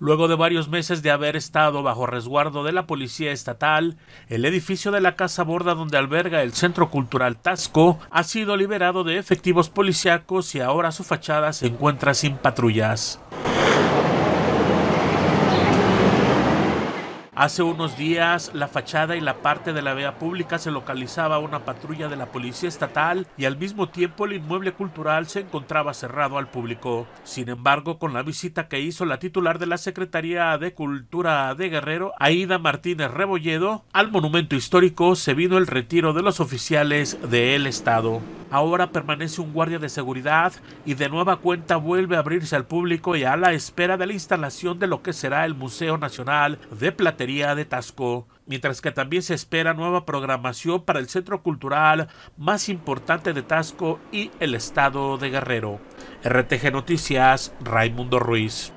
Luego de varios meses de haber estado bajo resguardo de la Policía Estatal, el edificio de la Casa Borda donde alberga el Centro Cultural Tasco ha sido liberado de efectivos policíacos y ahora su fachada se encuentra sin patrullas. Hace unos días la fachada y la parte de la vía pública se localizaba una patrulla de la policía estatal y al mismo tiempo el inmueble cultural se encontraba cerrado al público. Sin embargo, con la visita que hizo la titular de la Secretaría de Cultura de Guerrero, Aida Martínez Rebolledo, al monumento histórico se vino el retiro de los oficiales del Estado. Ahora permanece un guardia de seguridad y de nueva cuenta vuelve a abrirse al público y a la espera de la instalación de lo que será el Museo Nacional de Platería de Tasco, mientras que también se espera nueva programación para el centro cultural más importante de Tasco y el estado de Guerrero. RTG Noticias, Raimundo Ruiz.